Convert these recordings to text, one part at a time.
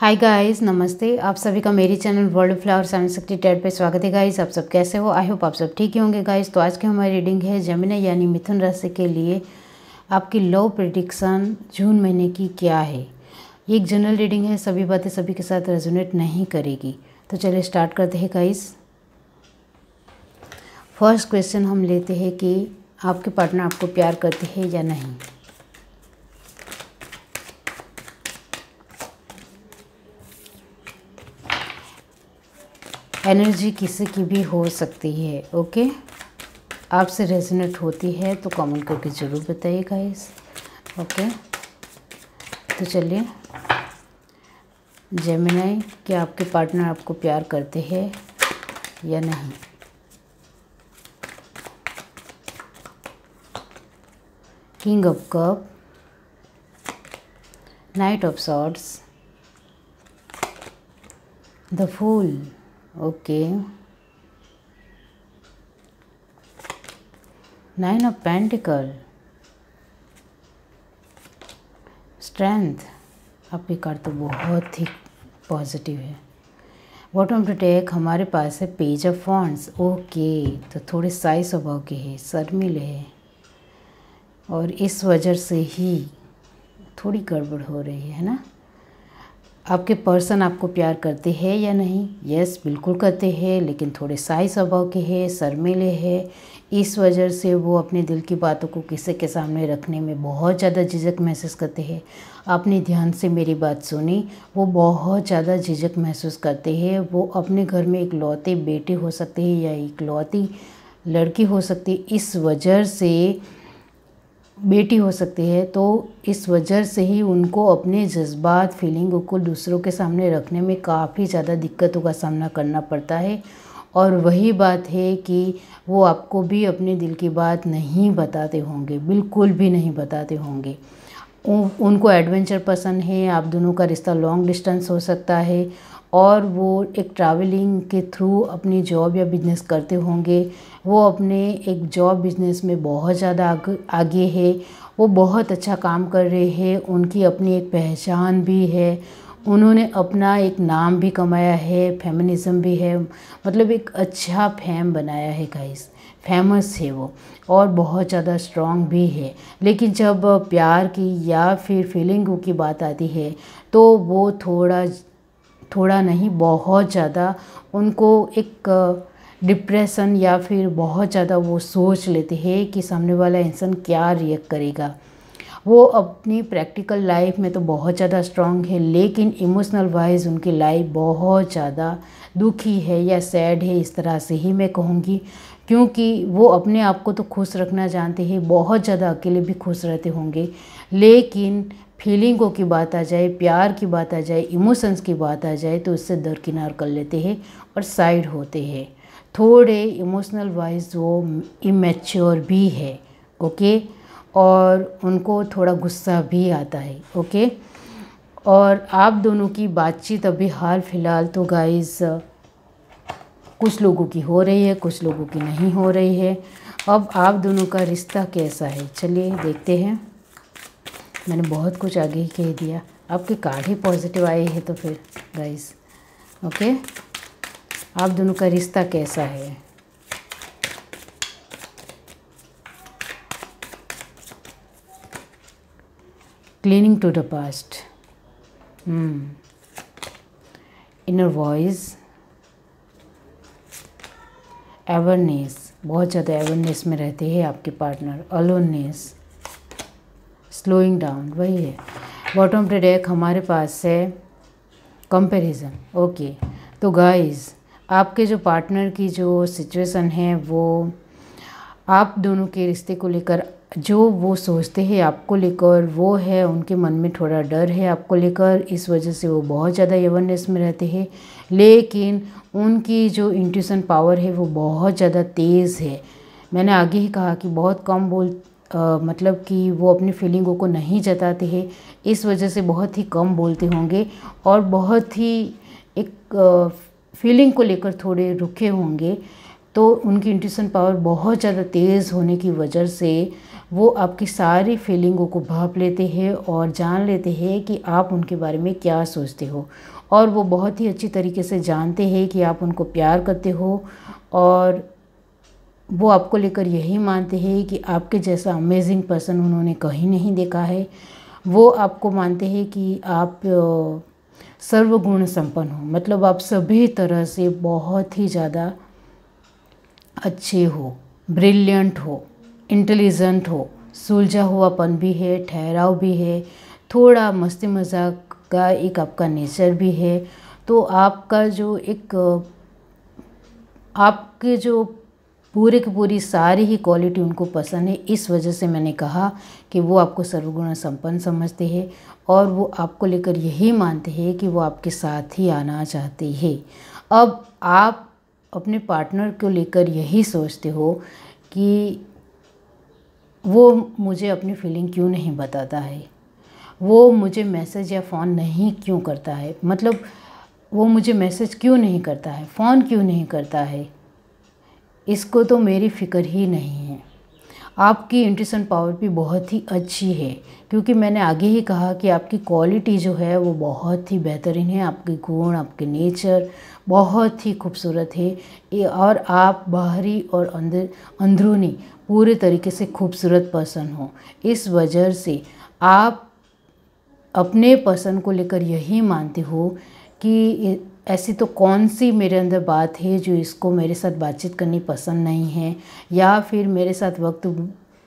Hi guys नमस्ते आप सभी का मेरी channel world flower seven sixty ted पर स्वागत है गाइस आप सब कैसे हो आई होप आप सब ठीक ही होंगे गाइस तो आज की हमारी रीडिंग है जमीना यानी मिथुन राशि के लिए आपकी लव प्रिडिक्शन जून महीने की क्या है ये एक जनरल रीडिंग है सभी बातें सभी के साथ रेजोनेट नहीं करेगी तो चलिए स्टार्ट करते हैं गाइस फर्स्ट क्वेश्चन हम लेते हैं कि आपके पार्टनर आपको प्यार करते हैं या नहीं एनर्जी किसी की भी हो सकती है ओके आपसे रेजोनेट होती है तो कमेंट करके ज़रूर बताइए गाइस ओके तो चलिए जेमिनाई कि आपके पार्टनर आपको प्यार करते हैं या नहीं king of cup knight of swords the fool okay nine of pentacle strength आपकी कार्ड तो बहुत ही पॉजिटिव है बॉटम टू टेक हमारे पास है पेज ऑफ फॉन्ट्स ओके तो थोड़े साइज स्वभाव के है शर्मिल है और इस वजह से ही थोड़ी गड़बड़ हो रही है ना आपके पर्सन आपको प्यार करते हैं या नहीं यस बिल्कुल करते हैं लेकिन थोड़े साई स्वभाव के हैं शर्मीले हैं इस वजह से वो अपने दिल की बातों को किसी के सामने रखने में बहुत ज़्यादा झिझक महसूस करते हैं आपने ध्यान से मेरी बात सुनी वो बहुत ज़्यादा झिझक महसूस करते हैं वो अपने घर में एक लौते बेटे हो सकते हैं या एक लौती लड़की हो सकती इस वजह से बेटी हो सकती है तो इस वजह से ही उनको अपने जज्बात फीलिंग को दूसरों के सामने रखने में काफ़ी ज़्यादा दिक्कतों का सामना करना पड़ता है और वही बात है कि वो आपको भी अपने दिल की बात नहीं बताते होंगे बिल्कुल भी नहीं बताते होंगे उनको एडवेंचर पसंद है आप दोनों का रिश्ता लॉन्ग डिस्टेंस हो सकता है और वो एक ट्रैवलिंग के थ्रू अपनी जॉब या बिज़नेस करते होंगे वो अपने एक जॉब बिज़नेस में बहुत ज़्यादा आगे है वो बहुत अच्छा काम कर रहे हैं उनकी अपनी एक पहचान भी है उन्होंने अपना एक नाम भी कमाया है फेमिनिज्म भी है मतलब एक अच्छा फैम बनाया है गाइस फेमस है वो और बहुत ज़्यादा स्ट्रॉन्ग भी है लेकिन जब प्यार की या फिर फीलिंग की बात आती है तो वो थोड़ा थोड़ा नहीं बहुत ज़्यादा उनको एक डिप्रेशन या फिर बहुत ज़्यादा वो सोच लेते हैं कि सामने वाला इंसान क्या रिएक्ट करेगा वो अपनी प्रैक्टिकल लाइफ में तो बहुत ज़्यादा स्ट्रांग है लेकिन इमोशनल वाइज उनकी लाइफ बहुत ज़्यादा दुखी है या सैड है इस तरह से ही मैं कहूँगी क्योंकि वो अपने आप को तो खुश रखना जानते हैं बहुत ज़्यादा अकेले भी खुश रहते होंगे लेकिन फीलिंगों की बात आ जाए प्यार की बात आ जाए इमोशंस की बात आ जाए तो उससे दरकिनार कर लेते हैं और साइड होते हैं थोड़े इमोशनल वाइज वो इमेच्योर भी है ओके और उनको थोड़ा गुस्सा भी आता है ओके और आप दोनों की बातचीत अभी हाल फिलहाल तो गाइस कुछ लोगों की हो रही है कुछ लोगों की नहीं हो रही है अब आप दोनों का रिश्ता कैसा है चलिए देखते हैं मैंने बहुत कुछ आगे ही कह दिया आपके कार्ड ही पॉजिटिव आए हैं तो फिर गाइस ओके आप दोनों का रिश्ता कैसा है cleaning to the past inner voice awareness बहुत ज़्यादा अवेयरनेस में रहते हैं आपके पार्टनर अलोननेस स्लोइंग डाउन वही है बॉटम पे डेक हमारे पास है कंपैरिजन ओके तो गाइस आपके जो पार्टनर की जो सिचुएशन है वो आप दोनों के रिश्ते को लेकर जो वो सोचते हैं आपको लेकर वो है उनके मन में थोड़ा डर है आपको लेकर इस वजह से वो बहुत ज़्यादा एवरनेस में रहते हैं लेकिन उनकी जो इंट्यूशन पावर है वो बहुत ज़्यादा तेज़ है मैंने आगे ही कहा कि बहुत कम बोल आ, मतलब कि वो अपनी फीलिंगों को नहीं जताते हैं इस वजह से बहुत ही कम बोलते होंगे और बहुत ही एक फीलिंग को लेकर थोड़े रुखे होंगे तो उनकी इंट्यूशन पावर बहुत ज़्यादा तेज़ होने की वजह से वो आपकी सारी फीलिंगों को भाप लेते हैं और जान लेते हैं कि आप उनके बारे में क्या सोचते हो और वो बहुत ही अच्छी तरीके से जानते हैं कि आप उनको प्यार करते हो और वो आपको लेकर यही मानते हैं कि आपके जैसा अमेजिंग पर्सन उन्होंने कहीं नहीं देखा है वो आपको मानते हैं कि आप सर्वगुण संपन्न हो मतलब आप सभी तरह से बहुत ही ज़्यादा अच्छे हो ब्रिलियंट हो इंटेलिजेंट हो सुलझा हुआपन भी है ठहराव भी है थोड़ा मस्ती मजाक का एक आपका नेचर भी है तो आपका जो एक आपके जो पूरे की पूरी सारी ही क्वालिटी उनको पसंद है इस वजह से मैंने कहा कि वो आपको सर्वगुण संपन्न समझते हैं और वो आपको लेकर यही मानते हैं कि वो आपके साथ ही आना चाहते हैं अब आप अपने पार्टनर को लेकर यही सोचते हो कि वो मुझे अपनी फीलिंग क्यों नहीं बताता है वो मुझे मैसेज या फ़ोन नहीं क्यों करता है मतलब वो मुझे मैसेज क्यों नहीं करता है फ़ोन क्यों नहीं करता है इसको तो मेरी फ़िक्र ही नहीं है आपकी इंट्रेशन पावर भी बहुत ही अच्छी है क्योंकि मैंने आगे ही कहा कि आपकी क्वालिटी जो है वो बहुत ही बेहतरीन है आपके गुण आपके नेचर बहुत ही खूबसूरत है और आप बाहरी और अंदर अंदरूनी पूरे तरीके से खूबसूरत पर्सन हो इस वजह से आप अपने पर्सन को लेकर यही मानते हो कि ऐसी तो कौन सी मेरे अंदर बात है जो इसको मेरे साथ बातचीत करनी पसंद नहीं है या फिर मेरे साथ वक्त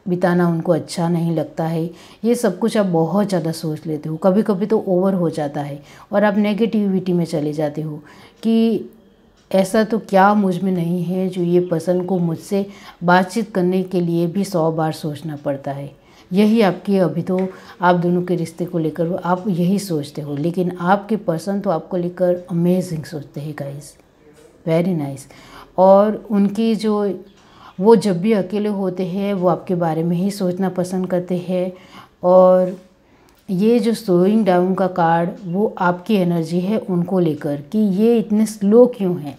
बिताना उनको अच्छा नहीं लगता है ये सब कुछ आप बहुत ज़्यादा सोच लेते हो कभी कभी तो ओवर हो जाता है और आप नेगेटिविटी में चले जाते हो कि ऐसा तो क्या मुझ में नहीं है जो ये पसंद को मुझसे बातचीत करने के लिए भी सौ बार सोचना पड़ता है यही आपकी अभी तो आप दोनों के रिश्ते को लेकर आप यही सोचते हो लेकिन आपके पर्सन तो आपको लेकर अमेजिंग सोचते हैं गाइस वेरी नाइस और उनकी जो वो जब भी अकेले होते हैं वो आपके बारे में ही सोचना पसंद करते हैं और ये जो स्लोइंग डाउन का कार्ड वो आपकी एनर्जी है उनको लेकर कि ये इतने स्लो क्यों हैं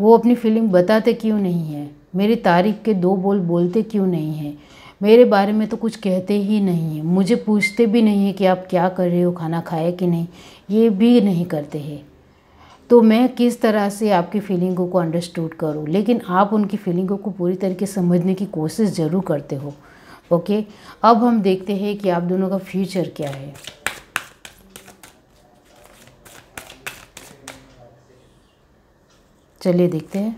वो अपनी फीलिंग बताते क्यों नहीं है मेरी तारीख के दो बोल बोलते क्यों नहीं है मेरे बारे में तो कुछ कहते ही नहीं हैं मुझे पूछते भी नहीं हैं कि आप क्या कर रहे हो खाना खाए कि नहीं ये भी नहीं करते हैं तो मैं किस तरह से आपकी फीलिंगों को अंडरस्टूड करूं लेकिन आप उनकी फीलिंगों को पूरी तरीके समझने की कोशिश ज़रूर करते हो ओके अब हम देखते हैं कि आप दोनों का फ्यूचर क्या है चलिए देखते हैं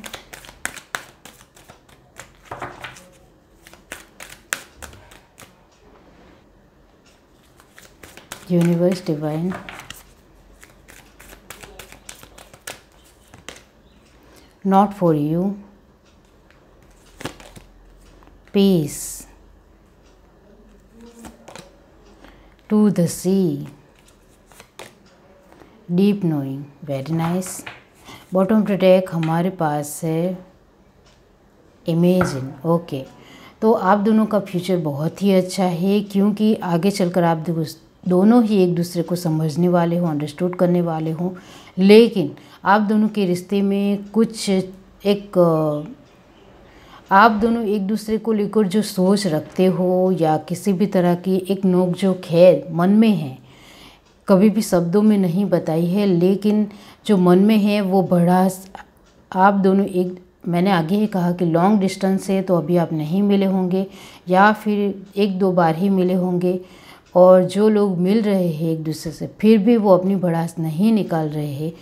universe divine not for you peace to the sea deep knowing very nice bottom to deck हमारे पास है इमेजिन ओके okay. तो आप दोनों का फ्यूचर बहुत ही अच्छा है क्योंकि आगे चलकर आप दोनों ही एक दूसरे को समझने वाले हों अंडरस्टूड करने वाले हों लेकिन आप दोनों के रिश्ते में कुछ एक आप दोनों एक दूसरे को लेकर जो सोच रखते हो या किसी भी तरह की एक नोक जो खैर मन में है कभी भी शब्दों में नहीं बताई है लेकिन जो मन में है वो बड़ा आप दोनों एक मैंने आगे ही कहा कि लॉन्ग डिस्टेंस है तो अभी आप नहीं मिले होंगे या फिर एक दो बार ही मिले होंगे और जो लोग मिल रहे हैं एक दूसरे से फिर भी वो अपनी भड़ास नहीं निकाल रहे हैं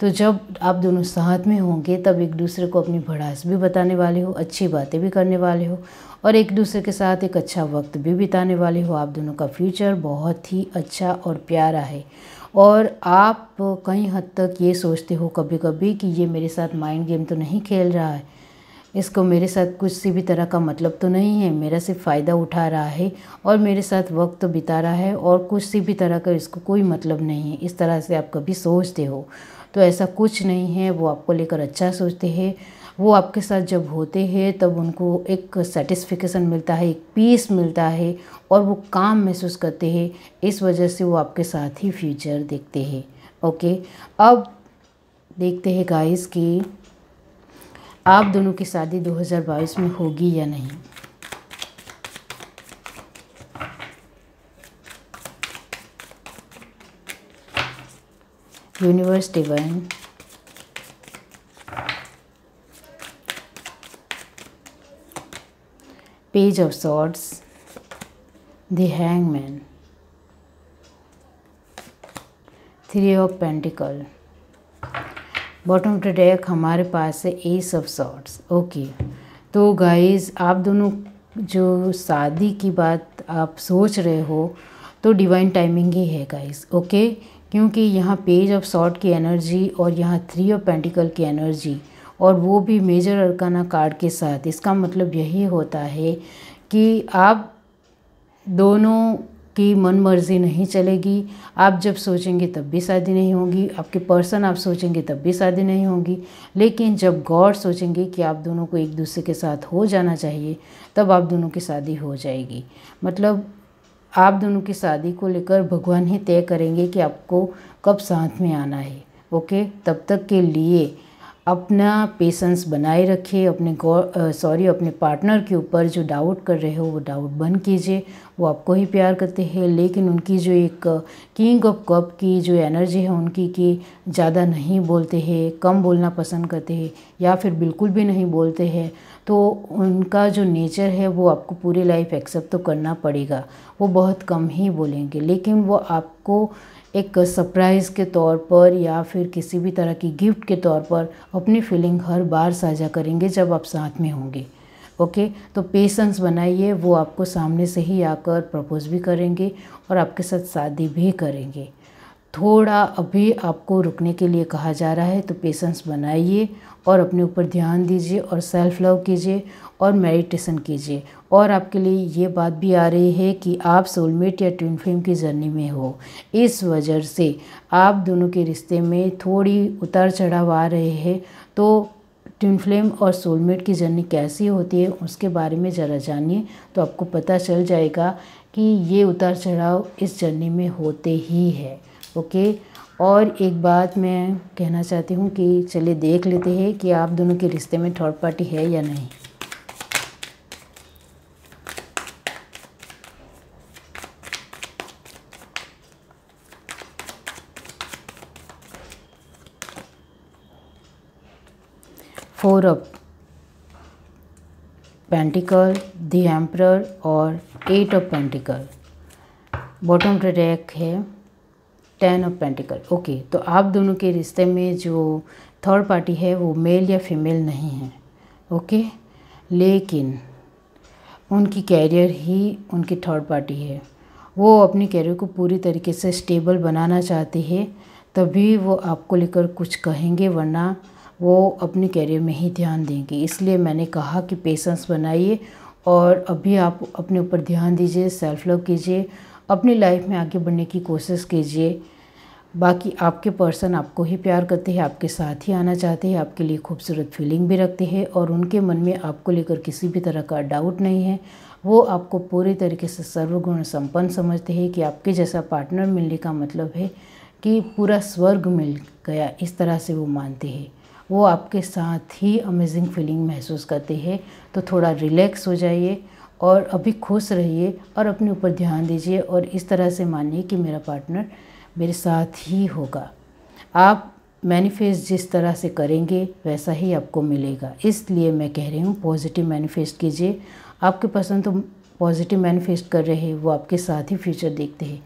तो जब आप दोनों साथ में होंगे तब एक दूसरे को अपनी भड़ास भी बताने वाले हो अच्छी बातें भी करने वाले हो और एक दूसरे के साथ एक अच्छा वक्त भी बिताने वाले हो आप दोनों का फ्यूचर बहुत ही अच्छा और प्यारा है और आप कहीं हद तक ये सोचते हो कभी कभी कि ये मेरे साथ माइंड गेम तो नहीं खेल रहा है इसको मेरे साथ कुछ सी भी तरह का मतलब तो नहीं है मेरा सिर्फ फ़ायदा उठा रहा है और मेरे साथ वक्त तो बिता रहा है और कुछ सी भी तरह का इसको कोई मतलब नहीं है इस तरह से आप कभी सोचते हो तो ऐसा कुछ नहीं है वो आपको लेकर अच्छा सोचते हैं वो आपके साथ जब होते हैं तब उनको एक सेटिस्फिकेशन मिलता है एक पीस मिलता है और वो काम महसूस करते हैं इस वजह से वो आपके साथ ही फ्यूचर देखते हैं ओके अब देखते हैं गाइस कि आप दोनों की शादी 2022 में होगी या नहीं universe divine page of swords the hangman three of pentacle bottom to deck हमारे पास है एस ऑफ शॉर्ट्स ओके तो गाइस आप दोनों जो शादी की बात आप सोच रहे हो तो डिवाइन टाइमिंग ही है गाइस ओके क्योंकि यहाँ पेज ऑफ शॉर्ट की एनर्जी और यहाँ थ्री ऑफ पेंटिकल की एनर्जी और वो भी मेजर अरकाना कार्ड के साथ इसका मतलब यही होता है कि आप दोनों कि मन मर्ज़ी नहीं चलेगी आप जब सोचेंगे तब भी शादी नहीं होगी आपके पर्सन आप सोचेंगे तब भी शादी नहीं होगी लेकिन जब गॉड सोचेंगे कि आप दोनों को एक दूसरे के साथ हो जाना चाहिए तब आप दोनों की शादी हो जाएगी मतलब आप दोनों की शादी को लेकर भगवान ही तय करेंगे कि आपको कब साथ में आना है ओके तब तक के लिए अपना पेशेंस बनाए रखिए अपने सॉरी अपने पार्टनर के ऊपर जो डाउट कर रहे हो वो डाउट बंद कीजिए वो आपको ही प्यार करते हैं लेकिन उनकी जो एक किंग ऑफ कप की जो एनर्जी है उनकी कि ज़्यादा नहीं बोलते हैं कम बोलना पसंद करते हैं या फिर बिल्कुल भी नहीं बोलते हैं तो उनका जो नेचर है वो आपको पूरी लाइफ एक्सेप्ट तो करना पड़ेगा वो बहुत कम ही बोलेंगे लेकिन वो आपको एक सरप्राइज़ के तौर पर या फिर किसी भी तरह की गिफ्ट के तौर पर अपनी फीलिंग हर बार साझा करेंगे जब आप साथ में होंगे ओके तो पेशेंस बनाइए वो आपको सामने से ही आकर प्रपोज भी करेंगे और आपके साथ शादी भी करेंगे थोड़ा अभी आपको रुकने के लिए कहा जा रहा है तो पेशेंस बनाइए और अपने ऊपर ध्यान दीजिए और सेल्फ लव कीजिए और मेडिटेशन कीजिए और आपके लिए ये बात भी आ रही है कि आप सोलमेट या ट्विन फ्लेम की जर्नी में हो इस वजह से आप दोनों के रिश्ते में थोड़ी उतार चढ़ाव आ रहे हैं तो ट्विन फ्लेम और सोलमेट की जर्नी कैसी होती है उसके बारे में ज़रा जानिए तो आपको पता चल जाएगा कि ये उतार चढ़ाव इस जर्नी में होते ही है ओके और एक बात मैं कहना चाहती हूँ कि चलिए देख लेते हैं कि आप दोनों के रिश्ते में थर्ड पार्टी है या नहीं four of pentacle the emperor और eight of pentacle bottom track है टेन ऑफ पेंटिकल ओके तो आप दोनों के रिश्ते में जो थर्ड पार्टी है वो मेल या फीमेल नहीं है ओके लेकिन उनकी कैरियर ही उनकी थर्ड पार्टी है वो अपनी कैरियर को पूरी तरीके से स्टेबल बनाना चाहती है तभी वो आपको लेकर कुछ कहेंगे वरना वो अपने कैरियर में ही ध्यान देंगे इसलिए मैंने कहा कि पेशेंस बनाइए और अभी आप अपने ऊपर ध्यान दीजिए सेल्फ लव कीजिए अपनी लाइफ में आगे बढ़ने की कोशिश कीजिए बाकी आपके पर्सन आपको ही प्यार करते हैं आपके साथ ही आना चाहते हैं आपके लिए खूबसूरत फीलिंग भी रखते हैं और उनके मन में आपको लेकर किसी भी तरह का डाउट नहीं है वो आपको पूरी तरीके से सर्वगुण संपन्न समझते हैं कि आपके जैसा पार्टनर मिलने का मतलब है कि पूरा स्वर्ग मिल गया इस तरह से वो मानते हैं वो आपके साथ ही अमेजिंग फीलिंग महसूस करते हैं तो थोड़ा रिलैक्स हो जाइए और अभी खुश रहिए और अपने ऊपर ध्यान दीजिए और इस तरह से मानिए कि मेरा पार्टनर मेरे साथ ही होगा आप मैनिफेस्ट जिस तरह से करेंगे वैसा ही आपको मिलेगा इसलिए मैं कह रही हूँ पॉजिटिव मैनिफेस्ट कीजिए आपके पसंद तो पॉजिटिव मैनिफेस्ट कर रहे हैं वो आपके साथ ही फ्यूचर देखते हैं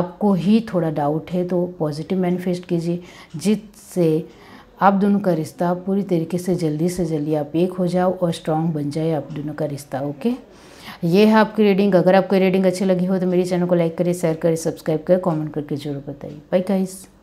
आपको ही थोड़ा डाउट है तो पॉजिटिव मैनिफेस्ट कीजिए जिससे आप दोनों का रिश्ता पूरी तरीके से जल्दी से जल्दी आप एक हो जाओ और स्ट्रांग बन जाए आप दोनों का रिश्ता ओके ये है आपकी रीडिंग अगर आपको रीडिंग अच्छी लगी हो तो मेरे चैनल को लाइक करें शेयर करें सब्सक्राइब करें कॉमेंट करके जरूर बताइए बाई गाइज़